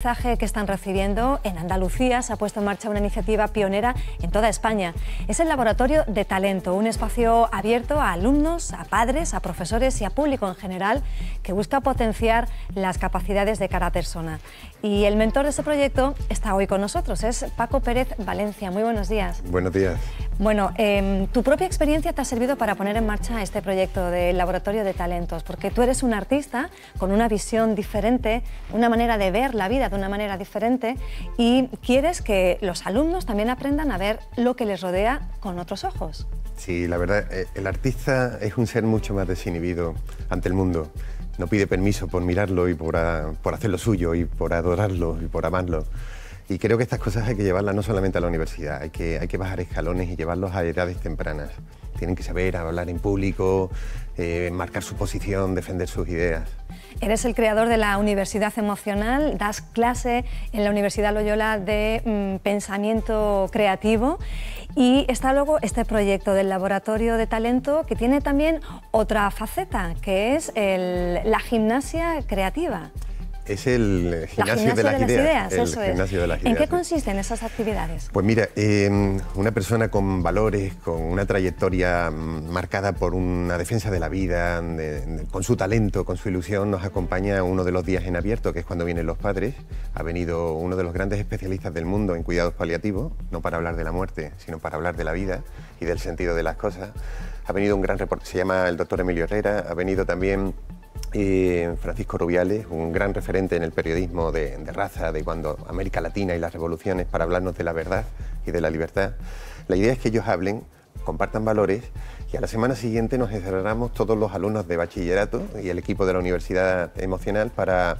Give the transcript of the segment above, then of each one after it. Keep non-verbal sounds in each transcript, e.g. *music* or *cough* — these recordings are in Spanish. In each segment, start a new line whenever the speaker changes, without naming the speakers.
mensaje que están recibiendo en Andalucía se ha puesto en marcha una iniciativa pionera en toda España. Es el Laboratorio de Talento, un espacio abierto a alumnos, a padres, a profesores y a público en general que busca potenciar las capacidades de cada persona. Y el mentor de este proyecto está hoy con nosotros, es Paco Pérez Valencia. Muy buenos días. Buenos días. Bueno, em, tu propia experiencia te ha servido para poner en marcha este proyecto del Laboratorio de Talentos, porque tú eres un artista con una visión diferente, una manera de ver la vida de una manera diferente y quieres que los alumnos también aprendan a ver lo que les rodea con otros ojos.
Sí, la verdad, eh, el artista es un ser mucho más desinhibido ante el mundo. No pide permiso por mirarlo y por, hacer por suyo y por adorarlo y por amarlo. Y creo que estas cosas hay que llevarlas no solamente a la universidad, hay que, bajar escalones y llevarlos a edades tempranas. Tienen que saber hablar en público, eh, marcar su posición, defender sus ideas.
Eres el creador de la Universidad Emocional, das clase en la Universidad Loyola de mm, pensamiento creativo y está luego este proyecto del Laboratorio de Talento que tiene también otra faceta, que es la gimnasia creativa
es el gimnasio, de, las ideas. el gimnasio de las ideas. ¿En qué
consisten esas actividades?
Pues mira, em, una persona con valores, con una trayectoria mm, marcada por una defensa de la vida, con su talento, con su ilusión, nos acompaña uno de los días en abierto, que es cuando vienen los padres. Ha venido uno de los grandes especialistas del mundo en cuidados paliativos, no para hablar de la muerte, sino para hablar de la vida y del sentido de las cosas. Ha venido un gran reportero, se llama el doctor Emilio Herrera, ha venido también eh, Francisco Rubiales, un gran referente en el periodismo de, de, raza, de cuando América Latina y las revoluciones, para hablarnos de la verdad y de la libertad. La idea es que ellos hablen, compartan valores y a la semana siguiente nos encerramos todos los alumnos de bachillerato y el equipo de la Universidad Emocional para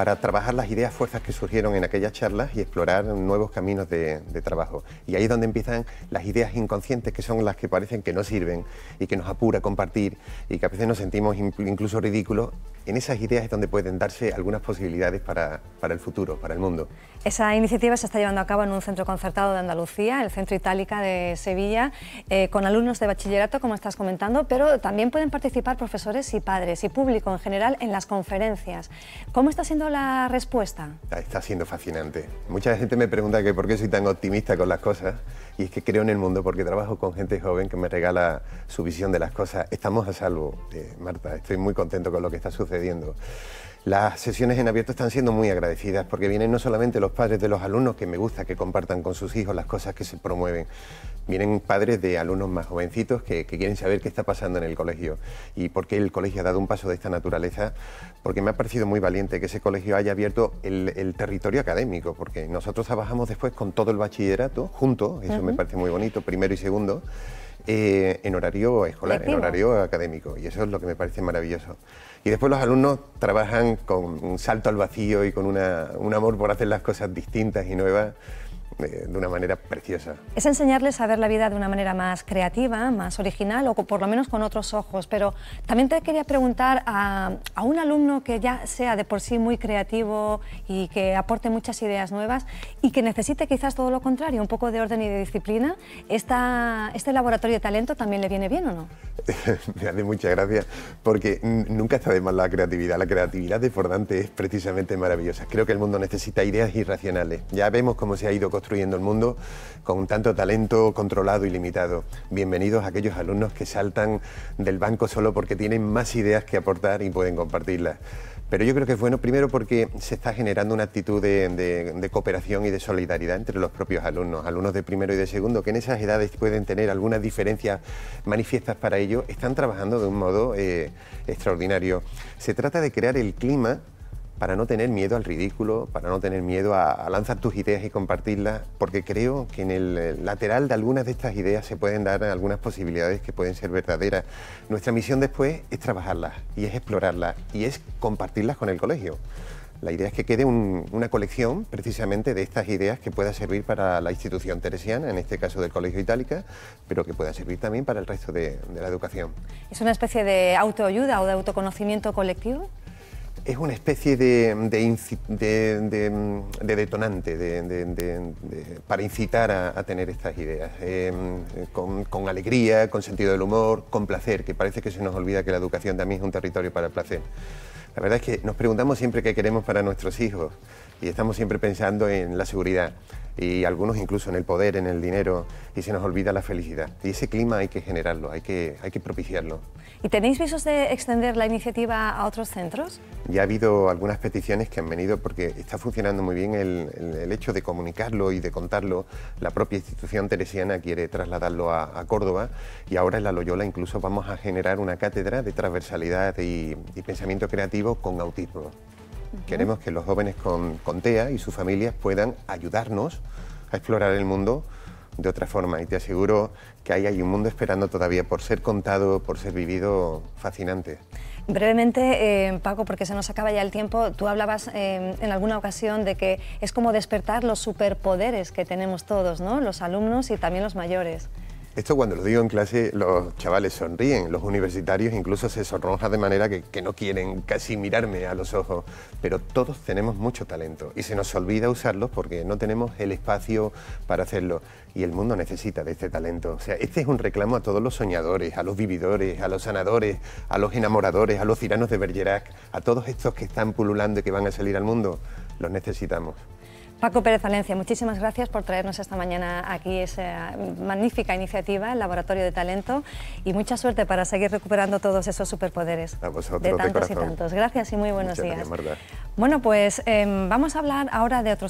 para trabajar las ideas fuerzas que surgieron en aquellas charlas y explorar nuevos caminos de, trabajo. Y ahí es donde empiezan las ideas inconscientes, que son las que parecen que no sirven y que nos apura compartir y que a veces nos sentimos incluso ridículos en esas ideas es donde pueden darse algunas posibilidades para, el futuro, para el mundo.
Esa iniciativa se está llevando a cabo en un centro concertado de Andalucía, el Centro Itálica de Sevilla, eh, con alumnos de bachillerato, como estás comentando, pero también pueden participar profesores y padres y público en general en las conferencias. ¿Cómo está siendo la respuesta? Ah,
está siendo fascinante. Mucha gente me pregunta por qué soy tan optimista con las cosas y es que creo en el mundo porque trabajo con gente joven que me regala su visión de las cosas. Estamos a salvo, eh, Marta, estoy muy contento con lo que está sucediendo las sesiones en abierto están siendo muy agradecidas porque vienen no solamente los padres de los alumnos, que me gusta que compartan con sus hijos las cosas que se promueven, vienen padres de alumnos más jovencitos que, quieren saber qué está pasando en el colegio y por qué el colegio ha dado un paso de esta naturaleza, porque me ha parecido muy valiente que ese colegio haya abierto el, territorio académico, porque nosotros trabajamos después con todo el bachillerato juntos, eso me parece muy bonito, primero y segundo. Eh, en horario escolar, en horario académico, y eso es lo que me parece maravilloso. Y después los alumnos trabajan con un salto al vacío y con una, un amor por hacer las cosas distintas y nuevas de, una manera preciosa.
Es enseñarles a ver la vida de una manera más creativa, más original o por lo menos con otros ojos. Pero también te quería preguntar a, un alumno que ya sea de por sí muy creativo y que aporte muchas ideas nuevas y que necesite quizás todo lo contrario, un poco de orden y de disciplina, ¿este laboratorio de talento también le viene bien o no?
*laughs* Me hace mucha gracia porque nunca está de mal la creatividad. La creatividad desbordante es precisamente maravillosa. Creo que el mundo necesita ideas irracionales. Ya vemos cómo se ha ido construyendo el mundo con tanto talento controlado y limitado. Bienvenidos a aquellos alumnos que saltan del banco solo porque tienen más ideas que aportar y pueden compartirlas. Pero yo creo que es bueno primero porque se está generando una actitud de, cooperación y de solidaridad entre los propios alumnos, alumnos de primero y de segundo, que en esas edades pueden tener algunas diferencias manifiestas para ello, están trabajando de un modo eh, extraordinario. Se trata de crear el clima para no tener miedo al ridículo, para no tener miedo a, lanzar tus ideas y compartirlas, porque creo que en el eh, lateral de algunas de estas ideas se pueden dar algunas posibilidades que pueden ser verdaderas. Nuestra misión después es trabajarlas y es explorarlas y es compartirlas con el colegio. La idea es que quede una colección precisamente de estas ideas que pueda servir para la institución teresiana, en este caso del Colegio Itálica, pero que pueda servir también para el resto de la educación.
¿Es una especie de autoayuda o de autoconocimiento colectivo?
es una especie de, detonante para incitar a, tener estas ideas, eh, con, con, alegría, con sentido del humor, con placer, que parece que se nos olvida que la educación también es un territorio para el placer. La verdad es que nos preguntamos siempre qué queremos para nuestros hijos y estamos siempre pensando en la seguridad y algunos incluso en el poder, en el dinero, y se nos olvida la felicidad. Y ese clima hay que generarlo, hay que, hay que propiciarlo.
¿Y tenéis visos de extender la iniciativa a otros centros?
Ya ha habido algunas peticiones que han venido porque está funcionando muy bien el, hecho de comunicarlo y de contarlo. La propia institución teresiana quiere trasladarlo a, Córdoba y ahora en la Loyola incluso vamos a generar una cátedra de transversalidad y, y pensamiento creativo con autismo. Queremos que los jóvenes con, con TEA y sus familias puedan ayudarnos a explorar el mundo de otra forma. Y te aseguro que ahí hay un mundo esperando todavía por ser contado, por ser vivido, fascinante.
Brevemente, eh, Paco, porque se nos acaba ya el tiempo, tú hablabas eh, en alguna ocasión de que es como despertar los superpoderes que tenemos todos, los alumnos y también los mayores.
Esto cuando lo digo en clase, los chavales sonríen, los universitarios incluso se sonrojan de manera que, no quieren casi mirarme a los ojos, pero todos tenemos mucho talento y se nos olvida usarlos porque no tenemos el espacio para hacerlo y el mundo necesita de este talento. O sea, este es un reclamo a todos los soñadores, a los vividores, a los sanadores, a los enamoradores, a los tiranos de Bergerac, a todos estos que están pululando y que van a salir al mundo, los necesitamos.
Paco Pérez Valencia, muchísimas gracias por traernos esta mañana aquí esa magnífica iniciativa, el Laboratorio de Talento, y mucha suerte para seguir recuperando todos esos superpoderes a vosotros, de tantos y tantos. Gracias y muy buenos días. bueno, pues em, vamos a hablar ahora de otros